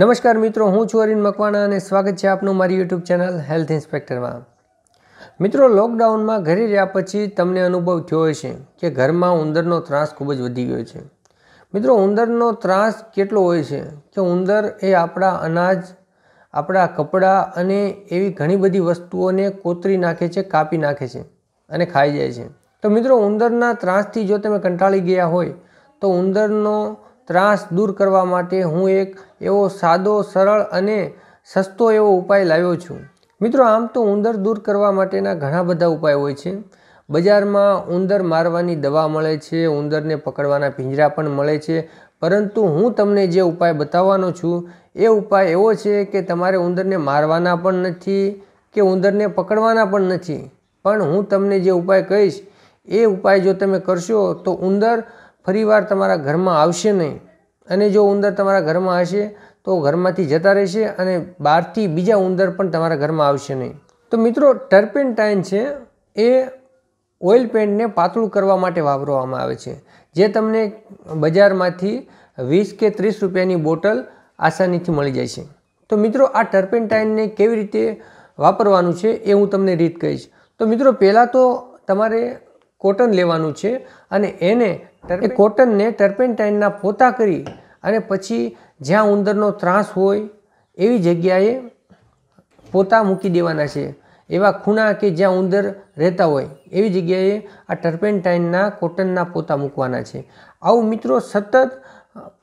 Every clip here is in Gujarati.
નમસ્કાર મિત્રો હું છું અરિન મકવાણા અને સ્વાગત છે આપનું મારી યુટ્યુબ ચેનલ હેલ્થ ઇન્સ્પેક્ટરમાં મિત્રો લોકડાઉનમાં ઘરે રહ્યા પછી તમને અનુભવ થયો હશે કે ઘરમાં ઉંદરનો ત્રાસ ખૂબ જ વધી ગયો છે મિત્રો ઉંદરનો ત્રાસ કેટલો હોય છે કે ઉંદર એ આપણા અનાજ આપણા કપડાં અને એવી ઘણી બધી વસ્તુઓને કોતરી નાખે છે કાપી નાખે છે અને ખાઈ જાય છે તો મિત્રો ઉંદરના ત્રાસથી જો તમે કંટાળી ગયા હોય તો ઉંદરનો ત્રાસ દૂર કરવા માટે હું એક એવો સાદો સરળ અને સસ્તો એવો ઉપાય લાવ્યો છું મિત્રો આમ તો ઉંદર દૂર કરવા માટેના ઘણા બધા ઉપાય હોય છે બજારમાં ઉંદર મારવાની દવા મળે છે ઉંદરને પકડવાના પિંજરા પણ મળે છે પરંતુ હું તમને જે ઉપાય બતાવવાનો છું એ ઉપાય એવો છે કે તમારે ઉંદરને મારવાના પણ નથી કે ઉંદરને પકડવાના પણ નથી પણ હું તમને જે ઉપાય કહીશ એ ઉપાય જો તમે કરશો તો ઉંદર ફરીવાર તમારા ઘરમાં આવશે નહીં અને જો ઉંદર તમારા ઘરમાં હશે તો ઘરમાંથી જતા રહેશે અને બહારથી બીજા ઉંદર પણ તમારા ઘરમાં આવશે નહીં તો મિત્રો ટર્પેન્ટાઇન છે એ ઓઇલ પેન્ટને પાતળું કરવા માટે વાપરવામાં આવે છે જે તમને બજારમાંથી વીસ કે ત્રીસ રૂપિયાની બોટલ આસાનીથી મળી જાય છે તો મિત્રો આ ટર્પેન્ટાઇનને કેવી રીતે વાપરવાનું છે એ હું તમને રીત કહીશ તો મિત્રો પહેલાં તો તમારે કોટન લેવાનું છે અને એને કોટનને ટર્પેન્ટાઇનના પોતા કરી અને પછી જ્યાં ઉંદરનો ત્રાસ હોય એવી જગ્યાએ પોતા મૂકી દેવાના છે એવા ખૂણા કે જ્યાં ઉંદર રહેતા હોય એવી જગ્યાએ આ ટર્પેન્ટાઇનના કોટનના પોતા મૂકવાના છે આવું મિત્રો સતત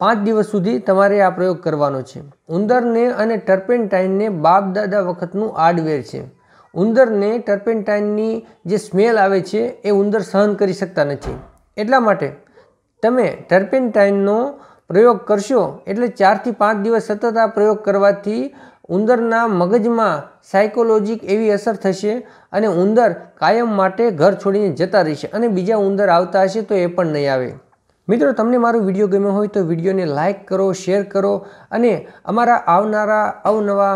પાંચ દિવસ સુધી તમારે આ પ્રયોગ કરવાનો છે ઉંદરને અને ટર્પેન્ટાઇનને બાપ દાદા વખતનું આડવેર છે ઉંદરને ટર્પેન્ટાઇનની જે સ્મેલ આવે છે એ ઉંદર સહન કરી શકતા નથી એટલા માટે તમે ટર્પેન્ટાઇનનો પ્રયોગ કરશો એટલે ચારથી પાંચ દિવસ સતત આ પ્રયોગ કરવાથી ઉંદરના મગજમાં સાયકોલોજીક એવી અસર થશે અને ઉંદર કાયમ માટે ઘર છોડીને જતા રહેશે અને બીજા ઉંદર આવતા હશે તો એ પણ નહીં આવે મિત્રો તમને મારો વિડીયો ગમ્યો હોય તો વિડીયોને લાઇક કરો શેર કરો અને અમારા આવનારા અવનવા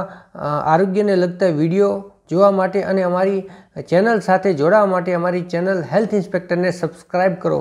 આરોગ્યને લગતા વિડીયો જોવા માટે અને અમારી ચેનલ સાથે જોડાવા માટે અમારી ચેનલ હેલ્થ ઇન્સ્પેક્ટરને સબસ્ક્રાઈબ કરો